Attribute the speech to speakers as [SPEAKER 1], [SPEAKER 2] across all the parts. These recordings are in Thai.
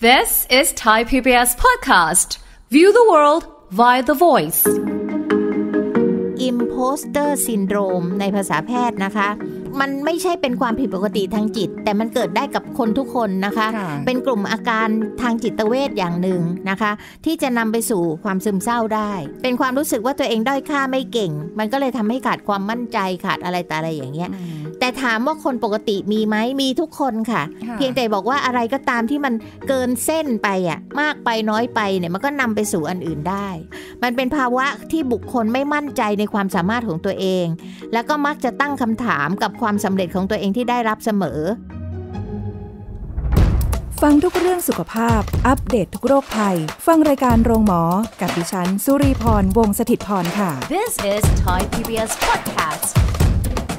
[SPEAKER 1] This is Thai PBS podcast. View the world via the voice. Imposter syndrome ในภาษาแพทย์นะคะมันไม่ใช่เป็นความผิดปกติทางจิต แต่มันเกิดได้กับคนทุกคนนะคะ เป็นกลุ่มอาการทางจิตเวชอย่างหนึ่งนะคะ ที่จะนำไปสู่ความซึมเศร้าได้ เป็นความรู้สึกว่าตัวเองด้อยค่าไม่เก่ง มันก็เลยทำให้ขาดความมั่นใจขาดอะไรต่อะไรอย่างเงี้ย แต่ถามว่าคนปกติมีไหมมีทุกคนค่ะ เพียงแต่บอกว่าอะไรก็ตามที่มันเกินเส้นไปอ่ะมากไปน้อยไปเนี่ยมันก็นำไปสู่อันอื่นได้ มันเป็นภาวะที่บุคคลไม่มั่นใจในความสามารถของตัวเอง แล้วก็มักจะตั้งคำถามกับความ
[SPEAKER 2] สำเร็จของตัวเองที่ได้รับเสมอ ฟังทุกเรื่องสุขภาพ อัปเดตททุกโรคภัย ฟังรายการโรงหมอ กับดิฉัน สุรีพร วงศิตพรค่ะ
[SPEAKER 1] This is Thai PBS Podcast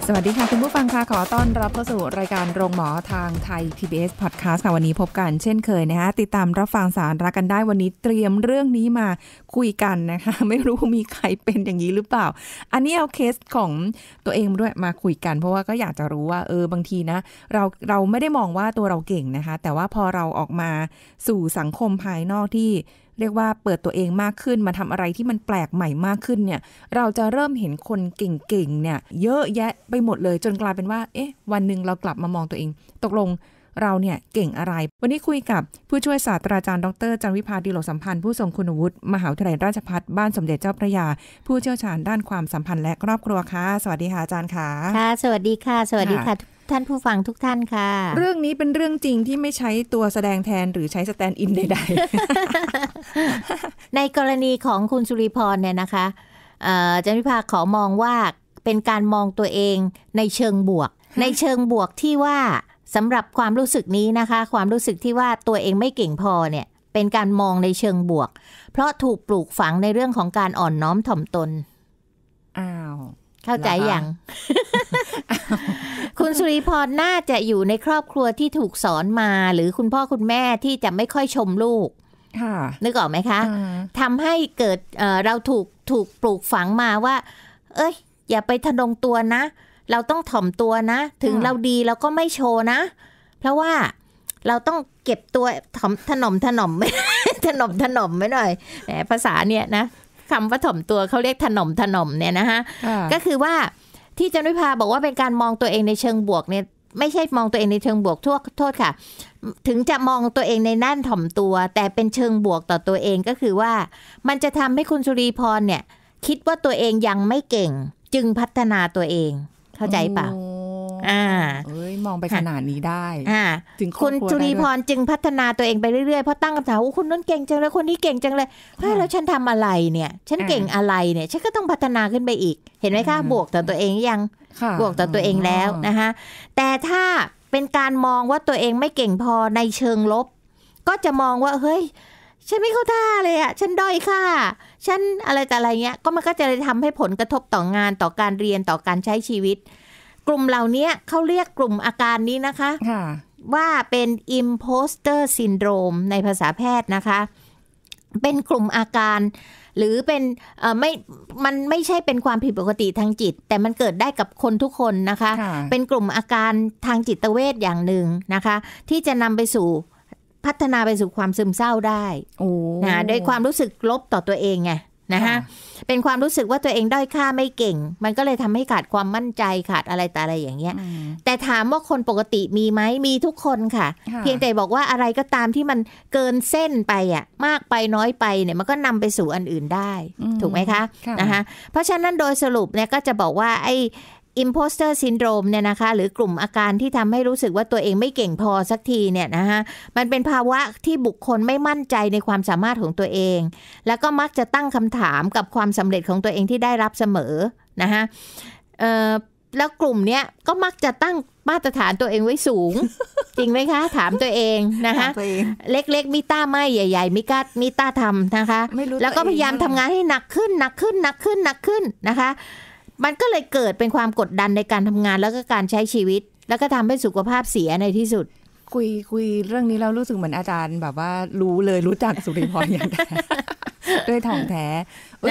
[SPEAKER 2] สวัสดีค่ะคุณผู้ฟังค่ะขอต้อนรับเข้าสู่รายการโรงหมอทางไทย PBS Podcast ค่ะวันนี้พบกัน เช่นเคยนะคะติดตามรับฟังสารรักกันได้วันนี้เตรียมเรื่องนี้มาคุยกันนะคะไม่รู้มีใครเป็นอย่างนี้หรือเปล่า อันนี้เอาเคสของตัวเองด้วยมาคุยกัน เพราะว่าก็อยากจะรู้ว่าเออบางทีนะเราเราไม่ได้มองว่าตัวเราเก่งนะคะแต่ว่าพอเราออกมาสู่สังคมภายนอกที่เรียกว่าเปิดตัวเองมากขึ้นมาทำอะไรที่มันแปลกใหม่มากขึ้นเนี่ยเราจะเริ่มเห็นคนเก่งๆเนี่ยเยอะแยะไปหมดเลย จนกลายเป็นว่าเอ๊ะ วันหนึ่งเรากลับมามองตัวเอง ตกลงเราเนี่ยเก่งอะไร วันนี้คุยกับผู้ช่วยศาสตราจารย์ดรจันวิพาดีโลสัมพันธ์ผู้ทรงคุณวุฒิมหาวิทยาลัยราชภัฏ บ้านสมเด็จเจ้าพระยา ผู้เชี่ยวชาญด้านความสัมพันธ์และครอบครัวค่ะสวัสดีค่ะอาจารย์ค่ะค่ะสวัสดีค่ะ สวัสดีค่ะท่านผู้ฟังทุกท่านค่ะ เรื่องนี้เป็นเรื่องจริงที่ไม่ใช้ตัวแสดงแทนหรือใช้สแตนด์อินใด
[SPEAKER 1] ๆ ในกรณีของคุณสุริพรเนี่ยนะคะอาจารย์พิพาขอมองว่าเป็นการมองตัวเองในเชิงบวก ในเชิงบวกที่ว่าสำหรับความรู้สึกนี้นะคะ ความรู้สึกที่ว่าตัวเองไม่เก่งพอเนี่ยเป็นการมองในเชิงบวก เพราะถูกปลูกฝังในเรื่องของการอ่อนน้อมถ่อมตน อ้าวเข้าใจอย่าง คุณสุริพรน่าจะอยู่ในครอบครัวที่ถูกสอนมา หรือคุณพ่อคุณแม่ที่จะไม่ค่อยชมลูก นึกออกไหมคะทำให้เกิดเราถูกถูกปลูกฝังมาว่า เอ้ย อย่าไปทะนงตัวนะ เราต้องถ่อมตัวนะ ถึงเราดีเราก็ไม่โชว์นะ เพราะว่าเราต้องเก็บตัวถ่อมถนอมถนอมไม่ถนอมถนอมไม่หน่อยแหมภาษาเนี่ยนะคำว่าถ่อมตัวเขาเรียกถนอมถนอมเนี่ยนะคะก็คือว่าที่จันวิภาบอกว่าเป็นการมองตัวเองในเชิงบวกเนี่ยไม่ใช่มองตัวเองในเชิงบวกทั่วโทษค่ะถึงจะมองตัวเองในนั่นถ่อมตัวแต่เป็นเชิงบวกต่อตัวเองก็คือว่า มันจะทำให้คุณสุรีพรเนี่ยคิดว่าตัวเองยังไม่เก่ง จึงพัฒนาตัวเองเข้าใจปะ
[SPEAKER 2] อ่าเอ้ยมองไปขนาดนี้ได้อ่า
[SPEAKER 1] ถึงคุณจุรีพรจึงพัฒนาตัวเองไปเรื่อยๆเพราะตั้งคำถามว่าคุณนั่นเก่งจังเลยคนนี้เก่งจังเลยเฮ้ยแล้วฉันทำอะไรเนี่ยฉันเก่งอะไรเนี่ยฉันก็ต้องพัฒนาขึ้นไปอีก เห็นไหมคะบวกต่อตัวเองยัง บวกต่อตัวเองแล้วนะคะแต่ถ้าเป็นการมองว่าตัวเองไม่เก่งพอในเชิงลบ ก็จะมองว่า เฮ้ยฉันไม่เข้าท่าเลยอะฉันด้อยค่าฉันอะไรแต่อะไรเงี้ยก็มันก็จะเลยทำให้ผลกระทบต่องานต่อการเรียนต่อการใช้ชีวิตกลุ่มเหล่านี้เขาเรียกกลุ่มอาการนี้นะคะะว่าเป็น imposter syndrome ในภาษาแพทย์นะคะ เป็นกลุ่มอาการ หรือเป็นไม่มันไม่ใช่เป็นความผิดปกติทางจิต แต่มันเกิดได้กับคนทุกคนนะคะะเป็นกลุ่มอาการทางจิตเวชอย่างหนึ่งนะคะ ที่จะนำไปสู่พัฒนาไปสู่ความซึมเศร้าได้นะโดยความรู้สึกลบต่อตัวเองไงนะคะเป็นความรู้สึกว่าตัวเองด้อยค่าไม่เก่ง มันก็เลยทำให้ขาดความมั่นใจขาดอะไรแต่อะไรอย่างเงี้ยแต่ถามว่าคนปกติมีไหมมีทุกคนค่ะ เพียงแต่บอกว่าอะไรก็ตามที่มันเกินเส้นไปอ่ะมากไปน้อยไปเนี่ยมันก็นำไปสู่อันอื่นได้ถูกไหมคะนะคะเพราะฉะนั้นโดยสรุปเนี่ยก็จะบอกว่าไอิมโพสเตอร์ซินโดรมเนี่ยนะคะหรือกลุ่มอาการที่ทำให้รู้สึกว่าตัวเองไม่เก่งพอสักทีเนี่ยนะคะมันเป็นภาวะที่บุคคลไม่มั่นใจในความสามารถของตัวเอง แล้วก็มักจะตั้งคำถามกับความสำเร็จของตัวเองที่ได้รับเสมอนะคะแล้วกลุ่มเนี้ยก็มักจะตั้งมาตรฐานตัวเองไว้สูง จริงไหมคะ ถามตัวเองนะคะเล็กๆมิต้าไม่ใหญ่ๆมิก้ามิต้าทำนะคะแล้วก็พยายามทำงานให้หนักขึ้นหนักขึ้นหนักขึ้นหนักขึ้นนะคะมันก็เลยเกิดเป็นความกดดันในการทำงานแล้วก็การใช้ชี
[SPEAKER 2] วิต แล้วก็ทำให้สุขภาพเสียในที่สุด คุย คุย เรื่องนี้เรารู้สึกเหมือนอาจารย์แบบว่ารู้เลยรู้จักสุริพรอย่างแท้ด้วยท่องแท้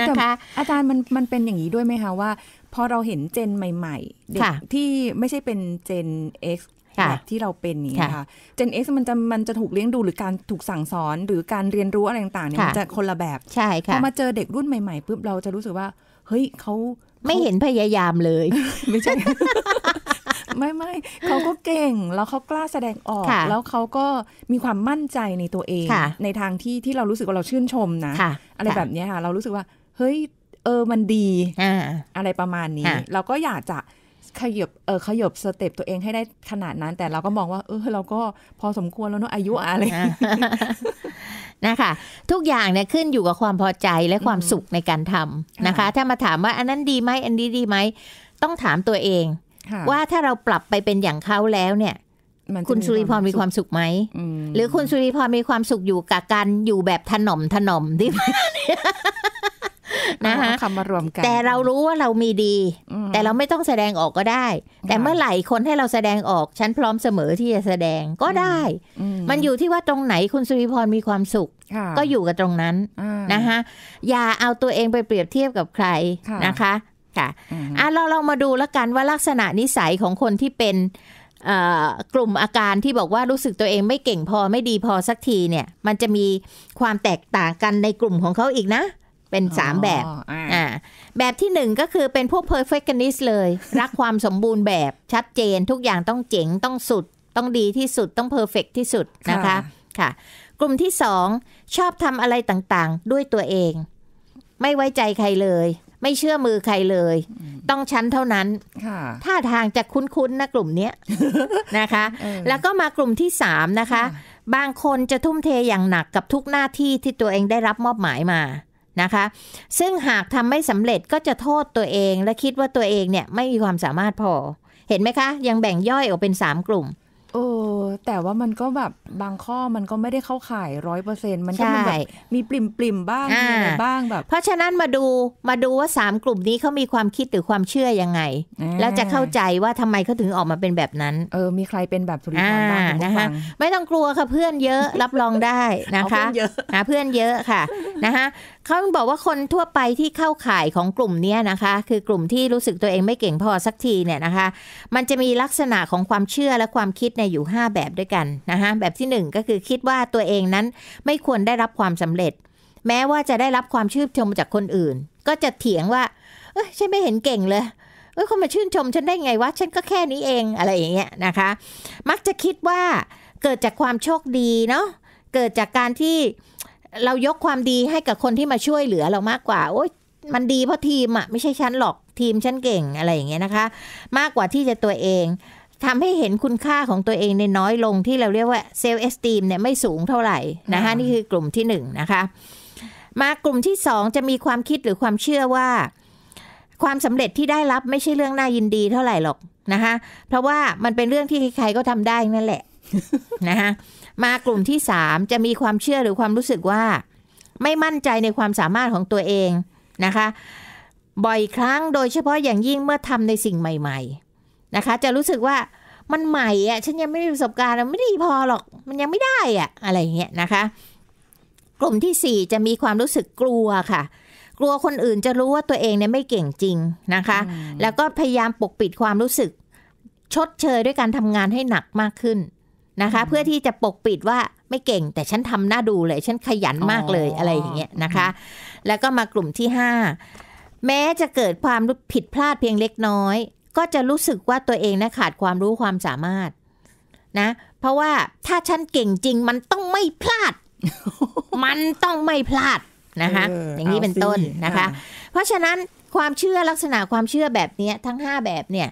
[SPEAKER 2] นะคะอาจารย์มันมันเป็นอย่างนี้ด้วยไหมคะว่าพอเราเห็นเจนใหม่ๆเด็กที่ไม่ใช่เป็นเจน X แบบที่เราเป็นนี้ค่ะ เจน X มันจะมันจะถูกเลี้ยงดูหรือการถูกสั่งสอนหรือการเรียนรู้อะไรต่างๆเนี่ยมันจะคนละแบบใช่ค่ะ พอมาเจอเด็กรุ่นใหม่ๆปุ๊บเราจะรู้สึกว่า เฮ้ยเขาไม่เห็นพยายามเลย ไม่ใช่ ไม่ไม่เขาก็เก่งแล้วเขากล้าแสดงออกแล้วเขาก็มีความมั่นใจในตัวเองในทางที่ที่เรารู้สึกว่าเราชื่นชมนะอะไรแบบนี้ค่ะ เรารู้สึกว่า เฮ้ยเออมันดีอะไรประมาณนี้เราก็อยากจะขยบเออขยบสเต็ปตัวเองให้ได้ขนาดนั้น แต่เราก็มองว่าเออเราก็พอสมควรแล้วเนาะอายุอะไร
[SPEAKER 1] นะคะทุกอย่างเนี่ยขึ้นอยู่กับความพอใจและความสุขในการทำนะคะ ถ้ามาถามว่าอันนั้นดีไหมอันนี้ดีไหมต้องถามตัวเองว่าถ้าเราปรับไปเป็นอย่างเขาแล้วเนี่ยคุณสุริพรมีความสุขไหมหรือคุณสุริพรมีความสุขอยู่กับการอยู่แบบถนอมถนอมดีไหมนะคะค
[SPEAKER 2] ำมารวมกัน แต่เรา
[SPEAKER 1] รู้ว่าเรามีดี แต่เราไม่ต้องแสดงออกก็ได้ แต่เมื่อไหร่คนให้เราแสดงออก ฉันพร้อมเสมอที่จะแสดงก็ได้ มันอยู่ที่ว่าตรงไหนคุณสุริพรมีความสุข ก็อยู่กับตรงนั้นนะคะ อย่าเอาตัวเองไปเปรียบเทียบกับใครนะคะ ค่ะอ่ะเราเรามาดูแล้วกันว่าลักษณะนิสัยของคนที่เป็นกลุ่มอาการที่บอกว่ารู้สึกตัวเองไม่เก่งพอไม่ดีพอสักทีเนี่ย มันจะมีความแตกต่างกันในกลุ่มของเขาอีกนะเป็นสามแบบ อ่า แบบที่หนึ่งก็คือเป็นพวก perfectionist เลย รักความสมบูรณ์แบบชัดเจนทุกอย่างต้องเจ๋งต้องสุด ต้องดีที่สุดต้อง perfect ที่สุดนะคะ ค่ะ กลุ่มที่สองชอบทำอะไรต่างๆ ด้วยตัวเอง ไม่ไว้ใจใครเลย ไม่เชื่อมือใครเลย ต้องชั้นเท่านั้นท่าทางจะคุ้น ๆ นะกลุ่มนี้นะคะ แล้วก็มากลุ่มที่สามนะคะ บางคนจะทุ่มเทอย่างหนักกับทุกหน้าที่ที่ตัวเองได้รับมอบหมายมานะคะซึ่งหากทำไม่สำเร็จก็จะโทษตัวเอง และคิดว่าตัวเองเนี่ยไม่มีความสามารถพอเห็นไหมคะ ยังแบ่
[SPEAKER 2] งย่อยออกเป็น3กลุ่มโอ้แต่ว่ามันก็แบบบางข้อมันก็ไม่ได้เข้าข่ายร้อยเปอร์เซ็นต์มันก็มีแบบมีปริมปริมบ้างมีอะไรบ้างแบบ เพราะฉะนั้นมาดูมาด
[SPEAKER 1] ูว่าสามกลุ่มนี้เขามีความคิดหรือความเชื่อยังไงแล้วจะเข้าใจว่าทำไมเขาถึงออกมาเป็นแบบนั้นเออมีใครเป็นแบบสุริยันบ้างนะคะ ไม่ต้องกลัวค่ะเพื่อนเยอะรับรองได้นะคะหาเพื่อนเยอะค่ะนะคะเขาบอกว่าคนทั่วไปที่เข้าข่ายของกลุ่มนี้นะคะ คือกลุ่มที่รู้สึกตัวเองไม่เก่งพอสักทีเนี่ยนะคะ มันจะมีลักษณะของความเชื่อและความคิดในอยู่ 5 แบบด้วยกันนะคะแบบที่ 1 ก็คือคิดว่าตัวเองนั้นไม่ควรได้รับความสำเร็จ แม้ว่าจะได้รับความชื่นชมจากคนอื่น ก็จะเถียงว่าเออฉันไม่เห็นเก่งเลยเออคนมาชื่นชมฉันได้ไงวะฉันก็แค่นี้เองอะไรอย่างเงี้ยนะคะ มักจะคิดว่าเกิดจากความโชคดีเนาะเกิดจากการที่เรายกความดีให้กับคนที่มาช่วยเหลือเรามากกว่า โอ๊ยมันดีเพราะทีมอะไม่ใช่ฉันหรอกทีมฉันเก่งอะไรอย่างเงี้ยนะคะ มากกว่าที่จะตัวเองทำให้เห็นคุณค่าของตัวเองในน้อยลงที่เราเรียกว่าเซลล์เอสตีมเนี่ยไม่สูงเท่าไหร่นะคะนี่คือกลุ่มที่หนึ่งนะคะมากลุ่มที่สองจะมีความคิดหรือความเชื่อว่า ความสำเร็จที่ได้รับไม่ใช่เรื่องน่ายินดีเท่าไหร่หรอกนะคะเพราะว่ามันเป็นเรื่องที่ใครๆก็ทำได้นั่นแหละ นะคะมากลุ่มที่สามจะมีความเชื่อหรือความรู้สึกว่า ไม่มั่นใจในความสามารถของตัวเองนะคะ บ่อยครั้งโดยเฉพาะอย่างยิ่งเมื่อทำในสิ่งใหม่ๆนะคะจะรู้สึกว่ามันใหม่อะฉันยังไม่มีประสบการณ์ไม่ดีพอหรอกมันยังไม่ได้อะอะไรเงี้ยนะคะ กลุ่มที่4จะมีความรู้สึกกลัวค่ะ กลัวคนอื่นจะรู้ว่าตัวเองเนี่ยไม่เก่งจริงนะคะ แล้วก็พยายามปกปิดความรู้สึก ชดเชยด้วยการทำงานให้หนักมากขึ้นนะคะเพื่อที่จะปกปิดว่าไม่เก่งแต่ฉันทำหน้าดูเลย ฉันขยันมากเลยอะไรอย่างเงี้ยนะคะ แล้วก็มากลุ่มที่ห้า แม้จะเกิดความผิดพลาดเพียงเล็กน้อย ก็จะรู้สึกว่าตัวเองนะขาดความรู้ความสามารถนะ เพราะว่าถ้าฉันเก่งจริงมันต้องไม่พลาด มันต้องไม่พลาดนะคะอย่างนี้เป็นต้นนะคะ เพราะฉะนั้นความเชื่อลักษณะความเชื่อแบบนี้ทั้ง 5 แบบเนี่ย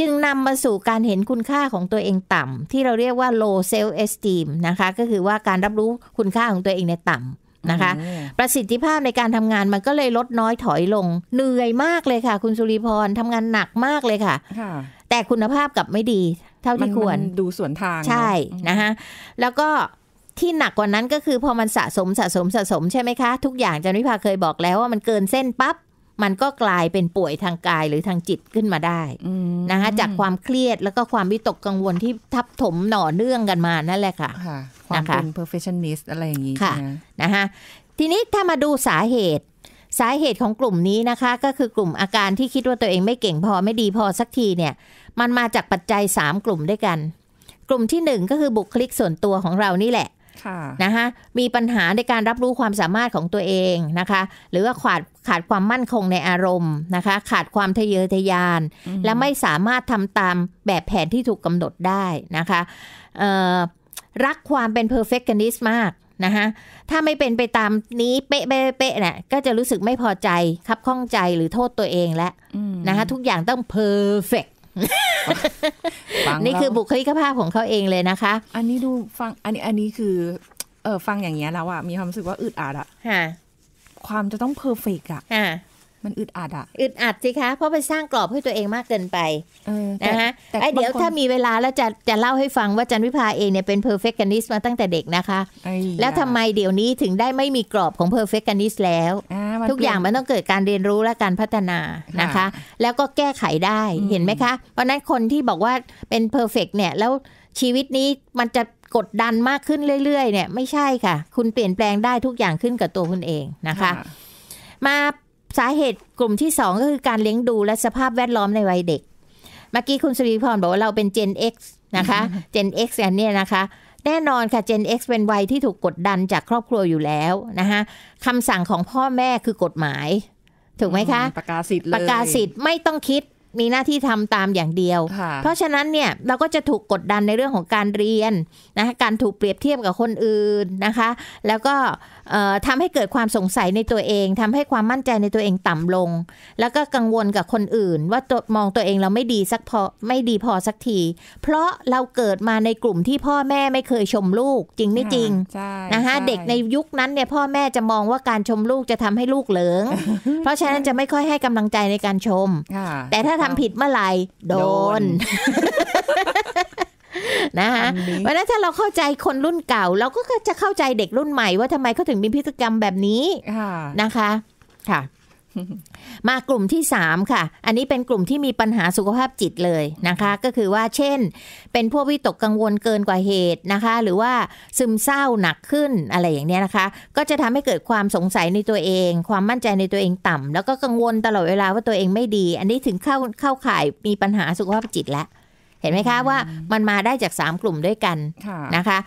[SPEAKER 1] จึงนำมาสู่การเห็นคุณค่าของตัวเองต่ำที่เราเรียกว่า low self esteem นะคะก็คือว่าการรับรู้คุณค่าของตัวเองในต่ำนะคะประสิทธิภาพในการทำงานมันก็เลยลดน้อยถอยลง เหนื่อยมากเลยค่ะคุณสุริพรทำงานหนักมากเลยค่ะ แต่คุณภาพกลับไม่ดีเท่าที่ควรดูสวนทาง ใช่นะคะแล้วก็ที่หนักกว่านั้นก็คือพอมันสะสมสะสมสะสมใช่ไหมคะ ทุกอย่างจันวิภาเคยบอกแล้วว่ามันเกินเส้นปับ๊บมันก็กลายเป็นป่วยทางกายหรือทางจิตขึ้นมาได้นะคะจากความเครียดแล้วก็ความวิตกกังวลที่ทับถมหน่อเนื่องกันมานั่นแหละค่ะความเป็น perfectionist อะไรอย่างนี้ค่ะนะคะทีนี้ถ้ามาดูสาเหตุ สาเหตุของกลุ่มนี้นะคะ ก็คือกลุ่มอาการที่คิดว่าตัวเองไม่เก่งพอไม่ดีพอสักทีเนี่ย มันมาจากปัจจัย 3 กลุ่มด้วยกัน กลุ่มที่1ก็คือบุคลิกส่วนตัวของเรานี่แหละนะคะมีปัญหาในการรับรู้ความสามารถของตัวเองนะคะหรือว่าขาดขาดความมั่นคงในอารมณ์นะคะขาดความทะเยอทะยาน และไม่สามารถทำตามแบบแผนที่ถูกกำหนดได้นะคะรักความเป็น perfectionist มากนะคะถ้าไม่เป็นไปตามนี้เป๊ะเป๊ะเป๊ะเนี่ยก็จะรู้สึกไม่พอใจคับข้องใจหรือโทษตัวเองและนะคะทุกอย่างต้อง perfect นี่คือบุ
[SPEAKER 2] คลิกภาพของเขาเองเลยนะคะ อันนี้ดูฟังอันนี้ อันนี้คือ เออฟังอย่างเงี้ยแล้วอะมีความรู้สึกว่าอึดอัดอะความจะต้องเพอร์เฟกอะมันอึดอัดอะอึดอัดสิคะ เพราะไปสร้างกรอบให้ตัวเองมากเกินไป
[SPEAKER 1] นะคะไอเดี๋ยวถ้ามีเวลาแล้วจะจะเล่าให้ฟังว่าจันวิภาเองเนี่ยเป็น perfectionist มาตั้งแต่เด็กนะคะ แล้วทำไมเดี๋ยวนี้ถึงได้ไม่มีกรอบของ perfectionist แล้ว ทุกอย่างมันต้องเกิดการเรียนรู้และการพัฒนานะคะ แล้วก็แก้ไขได้เห็นไหมคะเพราะนั้นคนที่บอกว่าเป็น perfect เนี่ย แล้วชีวิตนี้มันจะกดดันมากขึ้นเรื่อยๆ เนี่ยไม่ใช่ค่ะ คุณเปลี่ยนแปลงได้ทุกอย่างขึ้นกับตัวคุณเองนะคะ มาสาเหตุกลุ่มที่สองก็คือการเลี้ยงดูและสภาพแวดล้อมในวัยเด็ก เมื่อกี้คุณสุริพรบอกว่าเราเป็น Gen X นะคะ Gen X อันนี้นะคะ แน่นอนค่ะ Gen X เป็นวัยที่ถูกกดดันจากครอบครัวอยู่แล้วนะคะคำสั่งของพ่อแม่คือกฎหมายถูกไหมคะ
[SPEAKER 2] ประกาศสิทธิ์ประกาศสิทธิ์
[SPEAKER 1] ไม่ต้องคิดมีหน้าที่ทำตามอย่างเดียว เพราะฉะนั้นเนี่ยเราก็จะถูกกดดันในเรื่องของการเรียนนะการถูกเปรียบเทียบกับคนอื่นนะคะ แล้วก็ทำให้เกิดความสงสัยในตัวเอง ทำให้ความมั่นใจในตัวเองต่ำลง แล้วก็กังวลกับคนอื่นว่าตัวมองตัวเองเราไม่ดีสักพอไม่ดีพอสักทีเพราะเราเกิดมาในกลุ่มที่พ่อแม่ไม่เคยชมลูกจริงไม่จริงนะคะเด็กในยุคนั้นเนี่ยพ่อแม่จะมองว่าการชมลูกจะทำให้ลูกเหลิง เพราะฉะนั้นจะไม่ค่อยให้กำลังใจในการชม แต่ถ้าทำผิดเมื่อไหร่ โดน นะคะวันนั้นถ้าเราเข้าใจคนรุ่นเก่า เราก็จะเข้าใจเด็กรุ่นใหม่ว่าทำไมเขาถึงมีพฤติกรรมแบบนี้นะคะค่ะมากลุ่มที่3ค่ะ อันนี้เป็นกลุ่มที่มีปัญหาสุขภาพจิตเลยนะคะ ก็คือว่าเช่น เป็นพวกวิตกกังวลเกินกว่าเหตุนะคะ หรือว่าซึมเศร้าหนักขึ้นอะไรอย่างเนี้ยนะคะ ก็จะทำให้เกิดความสงสัยในตัวเอง ความมั่นใจในตัวเองต่ำ แล้วก็กังวลตลอดเวลาว่าตัวเองไม่ดี อันนี้ถึงเข้าเข้าข่ายมีปัญหาสุขภาพจิตแล้ว เห็นไหมคะว่ามันมาได้จาก3กลุ่มด้วยกันนะคะ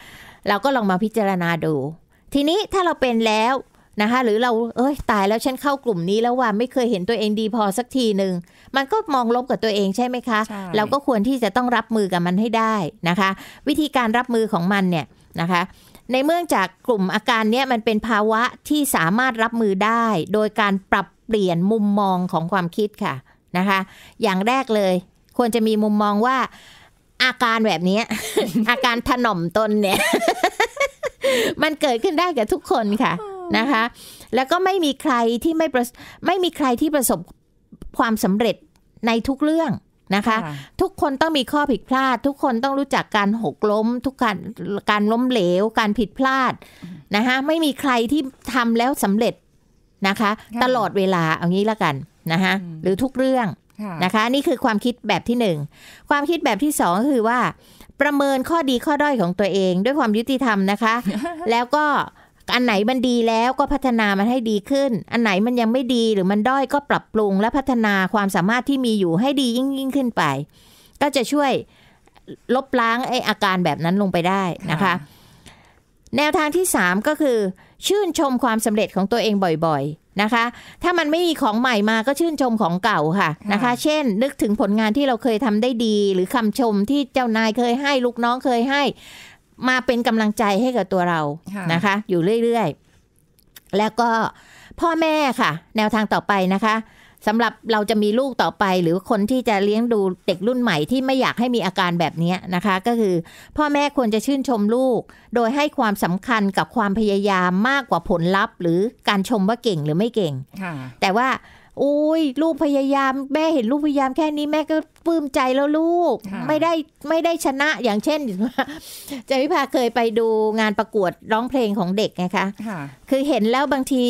[SPEAKER 1] เราก็ลองมาพิจารณาดู ทีนี้ถ้าเราเป็นแล้วนะคะหรือเราเอ้ยตายแล้วฉันเข้ากลุ่มนี้แล้วว่าไม่เคยเห็นตัวเองดีพอสักทีหนึ่งมันก็มองลบกับตัวเองใช่ไหมคะ เราก็ควรที่จะต้องรับมือกับมันให้ได้นะคะ วิธีการรับมือของมันเนี่ยนะคะ ในเมื่องจากกลุ่มอาการเนี้มันเป็นภาวะที่สามารถรับมือได้ โดยการปรับเปลี่ยนมุมมองของความคิดค่ะนะคะ อย่างแรกเลยควรจะมีมุมมองว่าอาการแบบนี้อาการถนอมตนเนี่ย มันเกิดขึ้นได้กับทุกคนค่ะนะคะแล้วก็ไม่มีใครที่ไม่ไม่มีใครที่ประสบความสำเร็จในทุกเรื่องนะคะ ทุกคนต้องมีข้อผิดพลาด ทุกคนต้องรู้จักการหกล้ม ทุกการการล้มเหลวการผิดพลาดนะคะไม่มีใครที่ทำแล้วสำเร็จนะคะ ตลอดเวลาเอางี้ละกันนะคะหรือทุกเรื่องนะคะ นี่คือความคิดแบบที่หนึ่งความคิดแบบที่สองคือว่า ประเมินข้อดีข้อด้อยของตัวเอง ด้วยความยุติธรรมนะคะ แล้วก็อันไหนมันดีแล้วก็พัฒนามันให้ดีขึ้น อันไหนมันยังไม่ดีหรือมันด้อยก็ปรับปรุงและพัฒนาความสามารถที่มีอยู่ให้ดียิ่งยิ่งขึ้นไป ก็จะช่วยลบล้างไออาการแบบนั้นลงไปได้นะคะ แนวทางที่ 3 ก็คือ ชื่นชมความสำเร็จของตัวเองบ่อยๆนะคะ ถ้ามันไม่มีของใหม่มาก็ชื่นชมของเก่าค่ะนะคะ เช่นนึกถึงผลงานที่เราเคยทำได้ดี หรือคำชมที่เจ้านายเคยให้ลูกน้องเคยให้มาเป็นกำลังใจให้กับตัวเรานะคะ อยู่เรื่อยๆ แล้วก็พ่อแม่ค่ะ แนวทางต่อไปนะคะสำหรับเราจะมีลูกต่อไป หรือคนที่จะเลี้ยงดูเด็กรุ่นใหม่ที่ไม่อยากให้มีอาการแบบนี้นะคะ ก็คือ พ่อแม่ควรจะชื่นชมลูก โดยให้ความสำคัญกับความพยายามมากกว่าผลลัพธ์ หรือการชมว่าเก่งหรือไม่เก่งแต่ว่าโอ้ยลูกพยายาม แม่เห็นลูกพยายามแค่นี้แม่ก็ปลื้มใจแล้วลูก ไม่ได้ไม่ได้ชนะอย่างเช่นจพิพาเคยไปดูงานประกวดร้องเพลงของเด็กไงคะคือเห็นแล้วบางที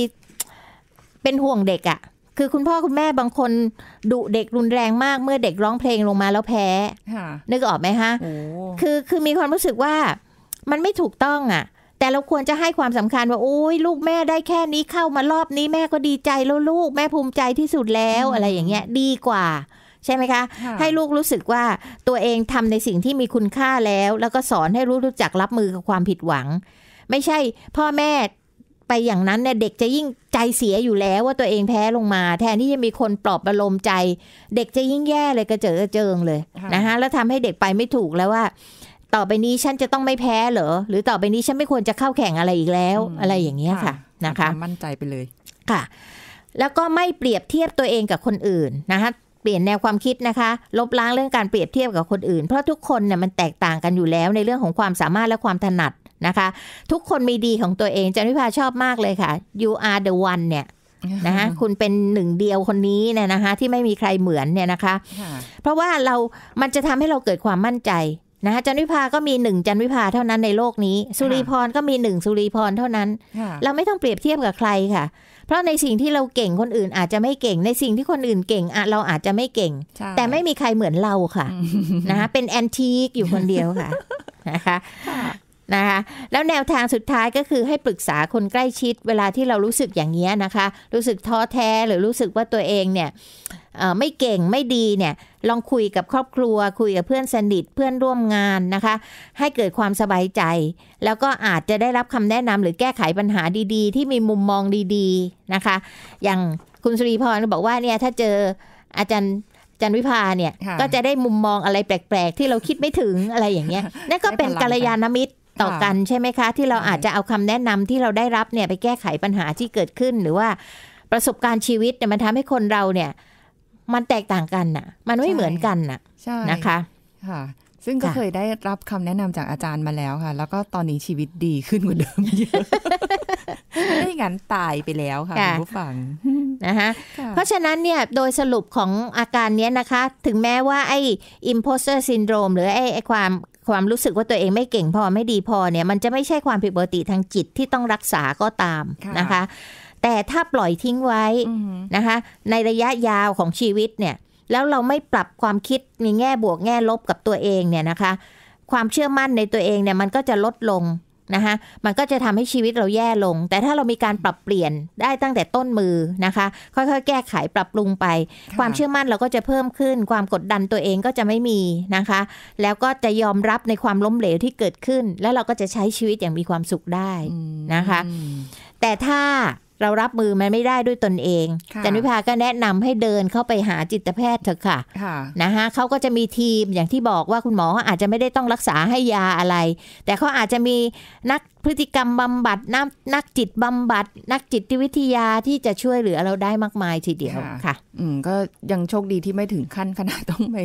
[SPEAKER 1] เป็นห่วงเด็กอะ่ะคือคุณพ่อคุณแม่บางคนดุเด็กรุนแรงมากเมื่อเด็กร้องเพลงลงมาแล้วแพ้นึกออกไหมฮะคือคือมีความรู้สึกว่า มันไม่ถูกต้องอะ่ะแต่เราควรจะให้ความสำคัญว่าโอ้ยลูกแม่ได้แค่นี้เข้ามารอบนี้แม่ก็ดีใจแล้วลูกแม่ภูมิใจที่สุดแล้วอะไรอย่างเงี้ยดีกว่า ใช่ไหมคะ ให้ลูกรู้สึกว่าตัวเองทำในสิ่งที่มีคุณค่าแล้ว แล้วก็สอนให้รู้รู้จักรับมือกับความผิดหวัง ไม่ใช่ พ่อแม่ไปอย่างนั้นเนี่ยเด็กจะยิ่งใจเสียอยู่แล้วว่าตัวเองแพ้ลงมาแทนที่จะมีคนปลอบประโลมใจ เด็กจะยิ่งแย่เลยกระเจิกระเจิงเลยนะคะแล้วทำให้เด็กไปไม่ถูกแล้วว่าต่อไปนี้ฉันจะต้องไม่แพ้เหรอหรือต่อไปนี้ฉันไม่ควรจะเข้าแข่งอะไรอีกแล้ว อะไรอย่างเงี้ยค่ะ
[SPEAKER 2] นะคะ มั่นใจไปเลย
[SPEAKER 1] ค่ะ แล้วก็ไม่เปรียบเทียบตัวเองกับคนอื่นนะคะเปลี่ยนแนวความคิดนะคะ ลบล้างเรื่องการเปรียบเทียบกับคนอื่น เพราะทุกคนเนี่ยมันแตกต่างกันอยู่แล้วในเรื่องของความสามารถและความถนัดนะคะ ทุกคนมีดีของตัวเองจันวิภาชอบมากเลยค่ะ you are the one เนี่ยนะคะคุณเป็นหนึ่งเดียวคนนี้เนี่ยนะคะ ที่ไม่มีใครเหมือนเนี่ยนะคะเพราะว่าเรา มันจะทำให้เราเกิดความมั่นใจนะจันวิภา ก็มีหนึ่งจันวิภาเท่านั้นในโลกนี้ สุริพร ก็มีหนึ่งสุริพรเท่านั้น เราไม่ต้องเปรียบเทียบกับใครค่ะ เพราะในสิ่งที่เราเก่งคนอื่นอาจจะไม่เก่ง ในสิ่งที่คนอื่นเก่งอะเราอาจจะไม่เก่ง แต่ไม่มีใครเหมือนเราค่ะ นะคะเป็นแอนทีคอยู่คนเดียวค่ะนะคะนะคะแล้วแนวทางสุดท้ายก็คือให้ปรึกษาคนใกล้ชิดเวลาที่เรารู้สึกอย่างนี้นะคะ รู้สึกท้อแท้หรือรู้สึกว่าตัวเองเนี่ยไม่เก่งไม่ดีเนี่ย ลองคุยกับครอบครัว คุยกับเพื่อนสนิท เพื่อนร่วมงานนะคะ ให้เกิดความสบายใจ แล้วก็อาจจะได้รับคำแนะนำหรือแก้ไขปัญหาดีๆ ที่มีมุมมองดี ๆนะคะ อย่างคุณสุรีพรบอกว่าเนี่ยถ้าเจออาจารย์จันวิภาเนี่ยก็จะได้มุมมองอะไรแปลกๆที่เราคิดไม่ถึงอะไรอย่างเงี้ยนั่นก็เป็นกัลยาณมิตรต่อกันใช่ไหมคะที่เราอาจจะเอาคำแนะนำที่เราได้รับเนี่ยไปแก้ไขปัญหาที่เกิดขึ้น หรือว่าประสบการณ์ชีวิตเนี่ยมันทำให้คนเราเนี่ย
[SPEAKER 2] มันแตกต่างกันน่ะมันไม่เหมือนกันน่ะนะคะค่ะซึ่งก็เคยได้รับคำแนะนำจากอาจารย์มาแล้วค่ะ แล้วก็ตอนนี้ชีวิตดีขึ้นกว่าเดิมเยอะไม่งั้นตายไปแล้วค่ะผู้ฟังนะคะเพราะฉะนั้นเนี่ย
[SPEAKER 1] โดยสรุปของอาการนี้นะคะถึงแม้ว่าไอ้ imposter syndrome หรือไอ้ความความรู้สึกว่าตัวเองไม่เก่งพอไม่ดีพอเนี่ยมันจะไม่ใช่ความผิดปกติทางจิตที่ต้องรักษาก็ตามนะคะ แต่ถ้าปล่อยทิ้งไว้นะคะในระยะยาวของชีวิตเนี่ยแล้วเราไม่ปรับความคิดมีแง่บวกแง่ลบกับตัวเองเนี่ยนะคะ ความเชื่อมั่นในตัวเองเนี่ยมันก็จะลดลงนะคะมันก็จะทำให้ชีวิตเราแย่ลง แต่ถ้าเรามีการปรับเปลี่ยนได้ตั้งแต่ต้นมือนะคะ ค่อยๆ แก้ไขปรับปรุงไป ความเชื่อมั่นเราก็จะเพิ่มขึ้น ความกดดันตัวเองก็จะไม่มีนะคะ แล้วก็จะยอมรับในความล้มเหลวที่เกิดขึ้น แล้วเราก็จะใช้ชีวิตอย่างมีความสุขได้นะคะ แต่ถ้าเรารับมือมันไม่ได้ด้วยตนเอง จันวิภาก็แนะนำให้เดินเข้าไปหาจิตแพทย์เถอะค่ะนะคะ เขาก็จะมีทีมอย่างที่บอกว่าคุณหมออาจจะไม่ได้ต้องรักษาให้ยาอะไร แต่เขาอาจจะมีนักพฤติกรรมบำบัด นักน
[SPEAKER 2] ักจิตบำบัดนักจิตวิทยาที่จะช่วยเหลือเราได้มากมายทีเดียว ค่ะ อืม ก็ยังโชคดีที่ไม่ถึงขั้นขนาดต้องไป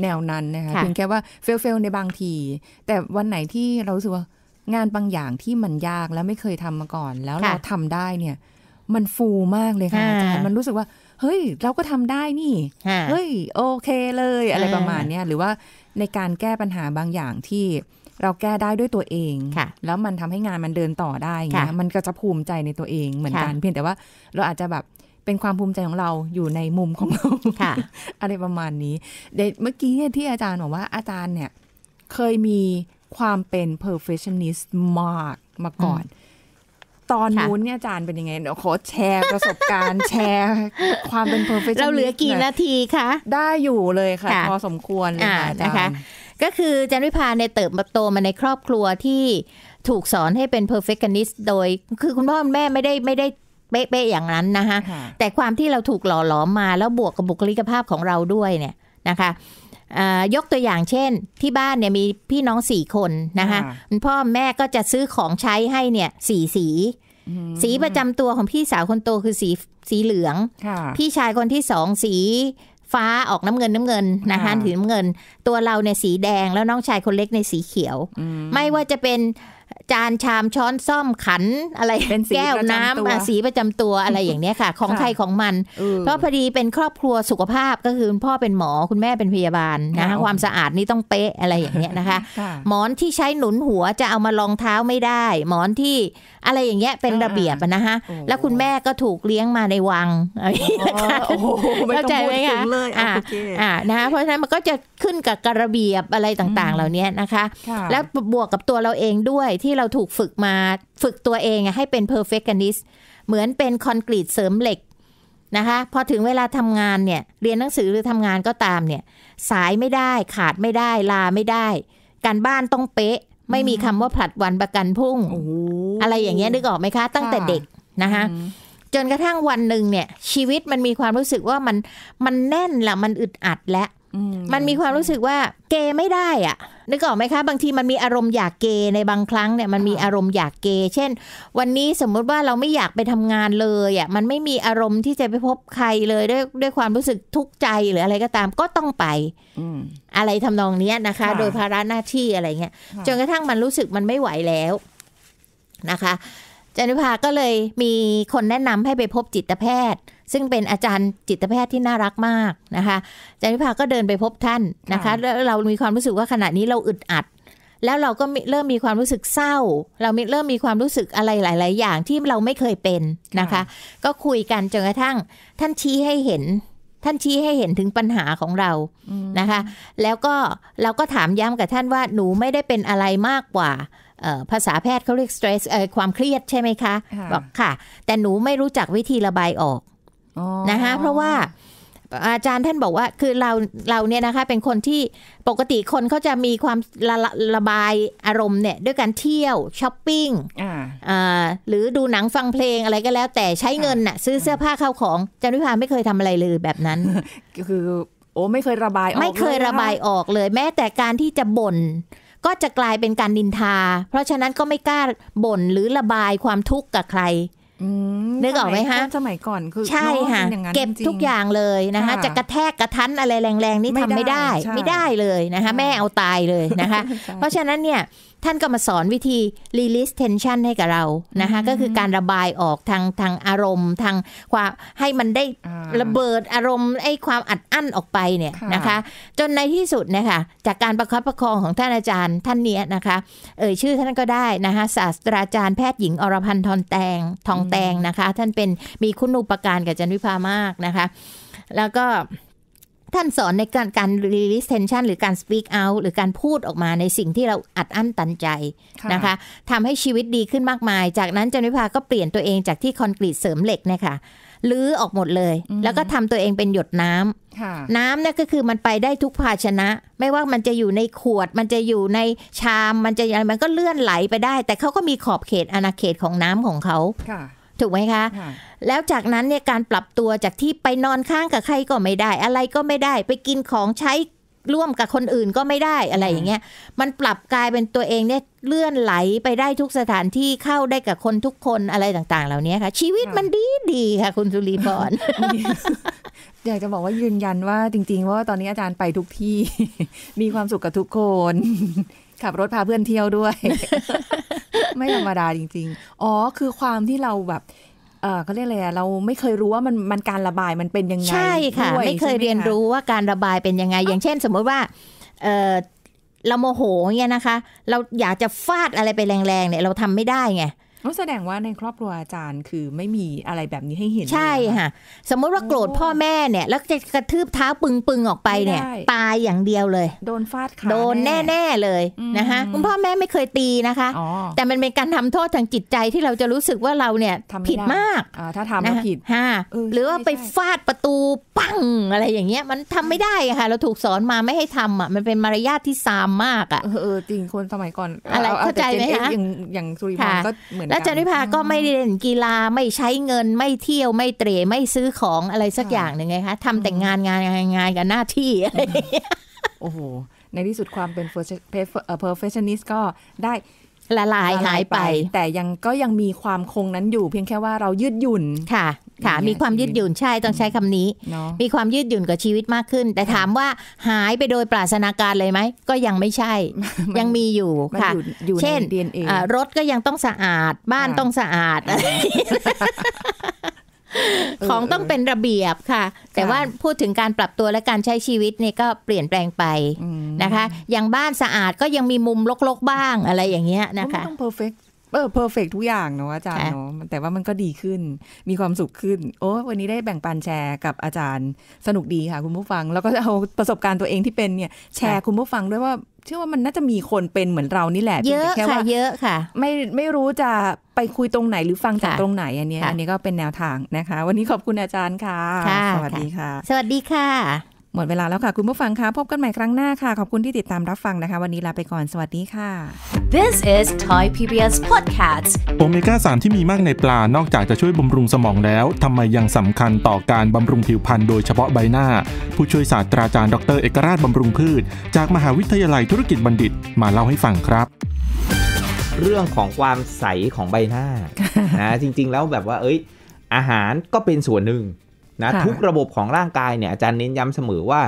[SPEAKER 2] แนวนั้นนะคะ เพียงแค่ว่าเฟลเฟลในบางที แต่วันไหนที่เราสึกว่างานบางอย่างที่มันยากและไม่เคยทำมาก่อน แล้วเราทำได้เนี่ยมันฟูมากเลยค่ะอาจารย์มันรู้สึกว่าเฮ้ย เราก็ทำได้นี่ เฮ้ยโอเคเลย อะไรประมาณนี้หรือว่าในการแก้ปัญหาบางอย่างที่เราแก้ได้ด้วยตัวเอง แล้วมันทำให้งานมันเดินต่อได้เงี้ยมันก็จะภูมิใจในตัวเองเหมือนกัน เพียงแต่ว่าเราอาจจะแบบเป็นความภูมิใจของเราอยู่ในมุมของเราอะไรประมาณนี้เดเมื่อกี้ที่อาจารย์บอกว่า อาจารย์เนี่ยเคยมีความเป็น perfectionist มากมาก่อนตอนนู้นเนี่ยอาจารย์เป็นยังไงเดี๋ยวขอแชร์ ประสบการณ์แชร์ความเป็น perfectionist เราเหลือกี่นาทีคะ ได้อยู่เลยค่ะ พอสมควรเลยค่ะอาจะก็คือจัน
[SPEAKER 1] วิพาเนี่ยเติบโตมาในครอบครัวที่ถูกสอนให้เป็น perfectionist โดยคือคุณพ่อแม่ไม่ได้ไม่ได้เป๊ะๆอย่างนั้นนะคะ แต่ความที่เราถูกหล่อหลอมมาแล้วบวกกับบุคลิกภาพของเราด้วยเนี่ยนะคะยกตัวอย่างเช่น ที่บ้านเนี่ยมีพี่น้องสี่คนนะคะพ่อแม่ก็จะซื้อของใช้ให้เนี่ยสีสี สีประจำตัวของพี่สาวคนโตคือสีสีเหลือง พี่ชายคนที่สองสีฟ้าออกน้ำเงินน้ำเงินนะคะถือน้ำเงิน ตัวเราเนี่ยสีแดงแล้วน้องชายคนเล็กในสีเขียว ไม่ว่าจะเป็นจาน ชามช้อนซ่อมขันอะไรแก้วน้ำสีประจำตัวอะไรอย่างเนี้ยค่ะ ของใครของมัน เพราะพอดีเป็นครอบครัวสุขภาพก็คือพ่อเป็นหมอคุณแม่เป็นพยาบาลนะคะความสะอาดนี่ต้องเป๊ะอะไรอย่างเนี้ยนะคะหมอนที่ใช้หนุนหัวจะเอามารองเท้าไม่ได้ หมอนที่อะไรอย่างเงี้ยเป็นระเบียบนะคะแล้วคุณแม่ก็ถูกเลี้ยงมาในวังเข้าใจไหมคะอ่าอ่านะะเพราะฉะนั้นมันก็จะขึ้นกับกระเบียบอะไรต่างๆเหล่านี้นะคะ แล้วบวกกับตัวเราเองด้วยที่เราถูกฝึกมาฝึกตัวเองให้เป็น perfectionist เหมือนเป็นคอนกรีตเสริมเหล็กนะคะพอถึงเวลาทำงานเนี่ยเรียนหนังสือหรือทำงานก็ตามเนี่ย สายไม่ได้ขาดไม่ได้ ลาไม่ได้ การบ้านต้องเป๊ะ ไม่มีคำว่าผลัดวันประกันพรุ่งออะไรอย่างเงี้ยนึกออกไหมคะ ตั้งแต่เด็กนะคะจนกระทั่งวันหนึ่งเนี่ยชีวิตมันมีความรู้สึกว่ามันมันแน่นละมันอึดอัดและมันมีความรู้สึกว่าเกไม่ได้อะนึกออกไหมคะบางทีมันมีอารมณ์อยากเกในบางครั้งเนี่ยมันมีอารมณ์อยากเก เช่นวันนี้สมมุติว่าเราไม่อยากไปทำงานเลยอ่ะมันไม่มีอารมณ์ที่จะไปพบใครเลย ด้วยด้วยความรู้สึกทุกข์ใจหรืออะไรก็ตามก็ต้องไปอะไรทำนองนี้นะคะ โดยภาระหน้าที่อะไรเงี้ยจนกระทั่งมันรู้สึกมันไม่ไหวแล้วนะคะจันทิพาก็เลยมีคนแนะนำให้ไปพบจิตแพทย์ซึ่งเป็นอาจารย์จิตแพทย์ที่น่ารักมากนะคะอาจารย์วิภาก็เดินไปพบท่านนะคะแล้วเรามีความรู้สึกว่าขณะนี้เราอึดอัด แล้วเราก็เริ่มมีความรู้สึกเศร้า เราเริ่มมีความรู้สึกอะไรหลาย ๆ อย่างที่เราไม่เคยเป็นนะคะ ก็คุยกันจนกระทั่งท่านชี้ให้เห็นท่านชี้ให้เห็นถึงปัญหาของเรานะคะแล้วก็เราก็ถามย้ำกับท่านว่าหนูไม่ได้เป็นอะไรมากกว่าภาษาแพทย์เขาเรียก stress ความเครียดใช่ไหมคะบอกค่ะ แต่หนูไม่รู้จักวิธีระบายออกนะคะเพราะว่าอาจารย์ท่านบอกว่า คือเราเราเนี่ยนะคะเป็นคนที่ปกติคนเขาจะมีความระระระบายอารมณ์เนี่ยด้วยการเที่ยว ช้อปปิ้งหรือดูหนังฟังเพลงอะไรก็แล้ว แต่ใช้เงินน่ะซื้อเสื้อผ้าเข้าของจันวิภาไม่เคยทำอะไรเลยแบบนั้นคือโอ้ไม่เคยระบายออกไม่เคยระบายออกเลย แม้แต่การที่จะบ่นก็จะกลายเป็นการดินทา เพราะฉะนั้นก็ไม่กล้าบ่นหรือระบายความทุกข์กับใคร
[SPEAKER 2] นึกออกไหมฮะ สมัยก่อนคือใช่ค่ะเก็บทุก
[SPEAKER 1] อย่างเลยนะคะ จะกระแทกกระทันอะไรแรงๆนี่ทำไม่ได้ ไม่ได้เลยนะคะ แม่เอาตายเลยนะคะ เพราะฉะนั้นเนี่ยท่านก็มาสอนวิธี release tension ให้กับเรานะคะก็คือการระบายออกทางทางอารมณ์ ทางความให้มันได้ระเบิดอารมณ์ไอ้ความอัดอั้นออกไปเนี่ยนะคะ จนในที่สุดนะคะจากการประคับประคองของท่านอาจารย์ท่านเนี้นะคะ เอ่ยชื่อท่านก็ได้นะคะศาสตราจารย์แพทย์หญิงอรพันธ์ทองแตงทองแตงนะคะ ท่านเป็นมีคุณูปการกับจันวิภามากนะคะ แล้วก็ท่านสอนในการการ release t e n นหรือการ speak out หรือการพูดออกมาในสิ่งที่เราอัดอั้นตันใจนะคะทำให้ชีวิตดีขึ้นมากมาย จากนั้นจันวิภาก็เปลี่ยนตัวเองจากที่คอนกรีตเสริมเหล็กเนี่ยค่ะลื้อออกหมดเลย แล้วก็ทำตัวเองเป็นหยดน้ำน้ำเนี่ยก็คือมันไปได้ทุกภาชนะ ไม่ว่ามันจะอยู่ในขวด มันจะอยู่ในชามมันจะอะไรมันก็เลื่อนไหลไปได้ แต่เขาก็มีขอบเขตอาณาเขตของน้ำของเขาถูกไหมคะ แล้วจากนั้นเนี่ยการปรับตัวจากที่ไปนอนข้างกับใครก็ไม่ได้ อะไรก็ไม่ได้ ไปกินของใช้ร่วมกับคนอื่นก็ไม่ได้อะไรอย่างเงี้ย มันปรับกลายเป็นตัวเองเนี่ยเลื่อนไหลไปได้ทุกสถานที่เข้าได้กับคนทุกคนอะไร
[SPEAKER 2] ต่าง ๆ เหล่านี้ค่ะ ชีวิตมันดีดีค่ะ คุณสุรีพรอยากจะบอกว่ายืนยันว่า จริงๆ ว่าตอนนี้อาจารย์ไปทุกที่ มีความสุขกับทุกคนขับรถพาเพื่อนเที่ยวด้วยไม่ธรรมดาจริงๆ อ๋อคือความที่เราแบบเออเขาเรียกอะไร เราไม่เคยรู้ว่ามันมันการระบายมันเป็นยังไง ใช่ค่ะ ไม่เคยเรียนรู้ว่าการระบายเป็นยังไงอย่างเช่นสมมติว่า เออเราโมโห
[SPEAKER 1] เนี่ยนะคะ เราอยากจะฟาดอะไรไปแรงๆเนี่ย เราทำไม่ได้ไง
[SPEAKER 2] ก็แสดงว่าในครอบครัวอาจารย์คือไม่มีอะไรแบบนี้ให้เห็นใช่ค่ะ สมมติว่าโกรธพ่อแม่เนี่ย แล้วจะ
[SPEAKER 1] กระทืบเท้าปึงปึงออกไปเนี่ยตายอย่างเดียวเลย
[SPEAKER 2] โดนฟาดขาโดนแน่ๆเ
[SPEAKER 1] ลยนะคะคุณพ่อแม่ไม่เคยตีนะคะ แต่มันเป็นการทำโทษทางจิตใจที่เราจะรู้สึกว่าเราเนี่ย ผิดมากถ้าทำแล้วผิด หรือว่าไปฟาดประตูปังอะไรอย่างเงี้ยมันทำไม่ได้ค่ะเราถูกสอนมาไม่ให้ทำอ่ะมันเป็นมารยาทที่ซามมากอ่ะเออจริงคนสมัยก่อนอะไรเข้าใจไหมคะอ
[SPEAKER 2] ย่างสุริพรก็เหมือนแล้วจัน
[SPEAKER 1] วิภาก็ไม่เล่นกีฬาไม่ใช้เงินไม่เที่ยวไม่เตรไม่ซื้อของอะไรสักอย่างหนึ่งไงคะทำแต่ง
[SPEAKER 2] านงานงานกับหน้าที่อะไรโอ้โห ในที่สุดความเป็น perfectionist ก็ได้ละลายหายไป แต่ยังก็ยังมีความคงนั้นอยู่เพียงแค่ว่าเรายืดหยุ่นค่ะ ค่ะ มีความยืดหยุ่นใช่ต้องใช้คำนี้ มีความยื
[SPEAKER 1] ดหยุ่นกับชีวิตมากขึ้น แต่ถามว่าหายไปโดยปราศนาการเลยไหมก็ยังไม่ใช่ ยังมีอยู่ค่ะเช่นรถก็ยังต้องสะอาดบ้านต้องสะอาดของต้องเป็นระเบียบค่ะ แต่ว่าพูดถึงการปรับตัวและการใช้ชีวิตนี่ก็เปลี่ยนแปลงไปนะคะ อย่างบ้านสะอาดก็ยัง
[SPEAKER 2] มีมุมลกๆบ้างอะไรอย่างเงี้ยนะคะต้องเพอร์เฟกเออเพอร์เฟกทุกอย่างเนาะอาจารย์เนาะแต่ว่ามันก็ดีขึ้น มีความสุขขึ้นโอ้วันนี้ได้แบ่งปันแชร์กับอาจารย์สนุกดีค่ะคุณผู้ฟัง แล้วก็เอาประสบการณ์ตัวเองที่เป็นเนี่ยแชร์คุณผู้ฟังด้วยว่าเชื่อว่ามันน่าจะมีคนเป็นเหมือนเรานี่แหละ เยอะแค่ว่าเยอะค่ะไม่ไม่รู้จะไปคุยตรงไหนหรือฟังจากตรงไหนอันนี้อันนี้ก็เป็นแนวทางนะคะ วันนี้ขอบคุณอาจารย์ค่ะสวัสดีค่ะ สวัสดีค่ะหมดเวลาแล้วค่ะคุณผู้ฟังคะพบกันใหม่ครั้งหน้าค่ะ ขอบคุณที่ติดตามรับฟังนะคะ วันนี้ลาไปก่อนสวัสดีค่ะ
[SPEAKER 1] This is Thai PBS Podcast
[SPEAKER 3] โอเมก้า3ที่มีมากในปลานอกจากจะช่วยบำรุงสมองแล้วทำไมยังสำคัญต่อการบำรุงผิวพรรณโดยเฉพาะใบหน้าผู้ช่วยศาสตราจารย์ ดร เอกราชบำรุงพืช จากมหาวิทยาลัยธุรกิจบัณฑิตมาเล่าให้ฟังครับ เรื่องของความใสของใบหน้านะจริงๆแล้วแบบว่าเอ้ยอาหารก็เป็นส่วนหนึ่งนะทุกระบบของร่างกายเนี่ยอาจารย์เน้นย้ำเสมอว่า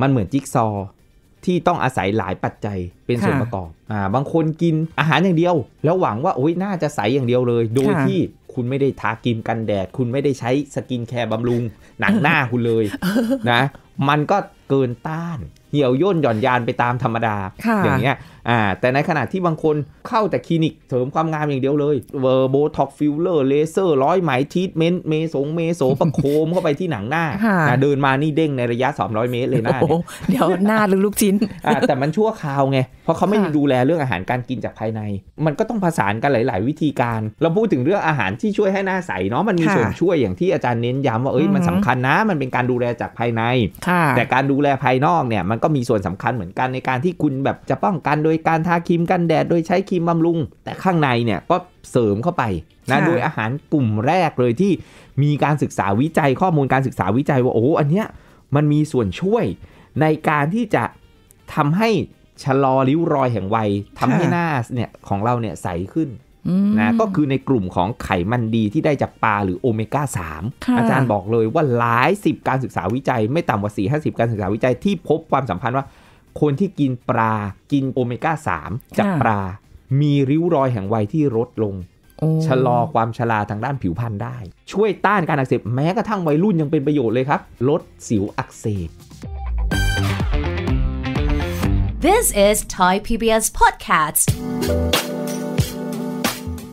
[SPEAKER 3] มันเหมือนจิ๊กซอที่ต้องอาศัยหลายปัจจัยเป็นส่วนประกอบ อ่า บางคนกินอาหารอย่างเดียว แล้วหวังว่าโอ้ยน่าจะใสอย่างเดียวเลย โดยที่คุณไม่ได้ทาครีมกันแดดคุณไม่ได้ใช้สกินแคร์บำรุงหนังหน้าคุณเลย นะ มันก็เกินต้าน เหี่ยวย่นหย่อนยานไปตามธรรมดาอย่างเงี้ยอ่าแต่ในขณะที่บางคนเข้าแต่คลินิกเสริมความงามอย่างเดียวเลย เวอร์โบท็อกฟิลเลอร์ เลเซอร์ ร้อยไหมทีทเมนต์เมสงเมโสประโคมเข้าไปที่หนังหน้าเดินมานี่เด้งในระยะ 200 เมตรเลยหน้าเดี๋ยวหน้าหรือลูกชิ้น แต่มันชั่วคราวไง เพราะเขาไม่ดูแลเรื่องอาหารการกินจากภายใน มันก็ต้องผสานกันหลาย ๆ วิธีการ เราพูดถึงเรื่องอาหารที่ช่วยให้หน้าใสเนาะมันมีส่วนช่วยอย่างที่อาจารย์เน้นย้ำว่าเอ้ยมันสำคัญนะมันเป็นการดูแลจากภายใน แต่การดููแลภายนอกเนี่ย มันก็มีส่วนสำคัญเหมือนกันในการที่คุณแบบจะป้องกันโดยการทาครีมกันแดดโดยใช้ครีมบำรุง แต่ข้างในเนี่ยก็เสริมเข้าไปนะโดยอาหารกลุ่มแรกเลยที่มีการศึกษาวิจัยข้อมูลการศึกษาวิจัยว่าโอ้อันเนี้ยมันมีส่วนช่วยในการที่จะทำให้ชะลอริ้วรอยแห่งวัยทำให้หน้าเนี่ยของเราเนี่ยใสขึ้นนะก็คือในกลุ่มของไขมันดีที่ได้จากปลาหรือโอเมก้า3อาจารย์บอกเลยว่าหลายสิบการศึกษาวิจัยไม่ต่ำกว่า4 50 การศึกษาวิจัยที่พบความสัมพันธ์ว่าคนที่กินปลากินโอเมก้า3จากปลามีริ้วรอยแห่งวัยที่ลดลงชะลอความชราทางด้านผิวพรรณได้ช่วยต้านการอักเสบแม้กระทั่งวัยรุ่นยังเป็นประโยชน์เลยครับลดสิวอักเสบ
[SPEAKER 1] This is Thai PBS podcast